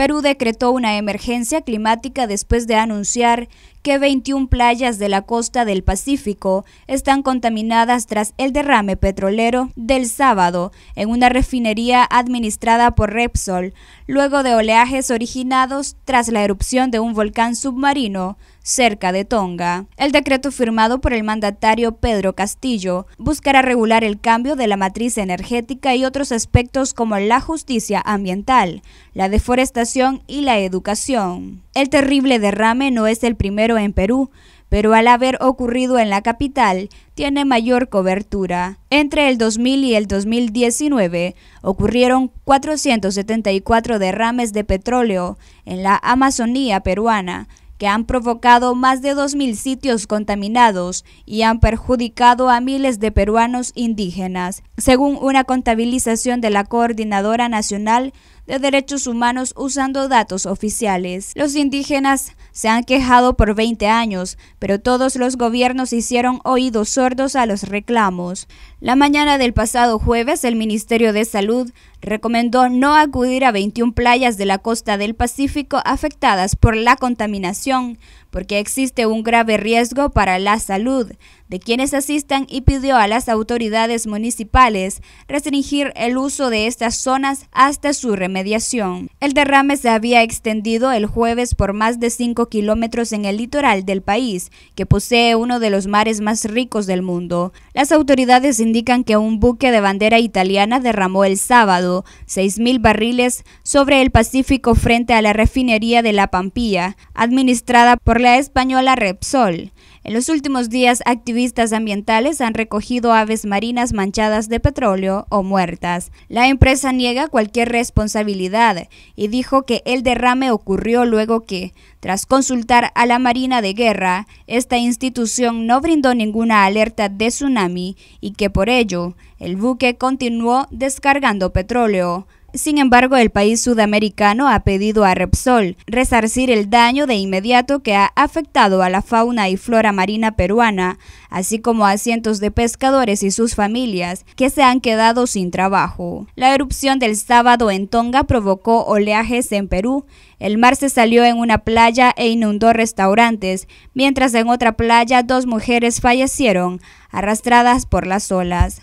Perú decretó una emergencia climática después de anunciar que 21 playas de la costa del Pacífico están contaminadas tras el derrame petrolero del sábado en una refinería administrada por Repsol, luego de oleajes originados tras la erupción de un volcán submarino cerca de Tonga. El decreto firmado por el mandatario Pedro Castillo buscará regular el cambio de la matriz energética y otros aspectos como la justicia ambiental, la deforestación y la educación. El terrible derrame no es el primero en Perú, pero al haber ocurrido en la capital, tiene mayor cobertura. Entre el 2000 y el 2019 ocurrieron 474 derrames de petróleo en la Amazonía peruana, que han provocado más de 2.000 sitios contaminados y han perjudicado a miles de peruanos indígenas, según una contabilización de la Coordinadora Nacional de Derechos Humanos usando datos oficiales. Los indígenas se han quejado por 20 años, pero todos los gobiernos hicieron oídos sordos a los reclamos. La mañana del pasado jueves, el Ministerio de Salud recomendó no acudir a 21 playas de la costa del Pacífico afectadas por la contaminación, porque existe un grave riesgo para la salud de quienes asistan y pidió a las autoridades municipales restringir el uso de estas zonas hasta su remedio el derrame se había extendido el jueves por más de 5 kilómetros en el litoral del país, que posee uno de los mares más ricos del mundo. Las autoridades indican que un buque de bandera italiana derramó el sábado 6.000 barriles sobre el Pacífico frente a la refinería de La Pampilla, administrada por la española Repsol. En los últimos días, activistas ambientales han recogido aves marinas manchadas de petróleo o muertas. La empresa niega cualquier responsabilidad y dijo que el derrame ocurrió luego que, tras consultar a la Marina de Guerra, esta institución no brindó ninguna alerta de tsunami y que por ello el buque continuó descargando petróleo. Sin embargo, el país sudamericano ha pedido a Repsol resarcir el daño de inmediato que ha afectado a la fauna y flora marina peruana, así como a cientos de pescadores y sus familias que se han quedado sin trabajo. La erupción del sábado en Tonga provocó oleajes en Perú. El mar se salió en una playa e inundó restaurantes, mientras en otra playa dos mujeres fallecieron, arrastradas por las olas.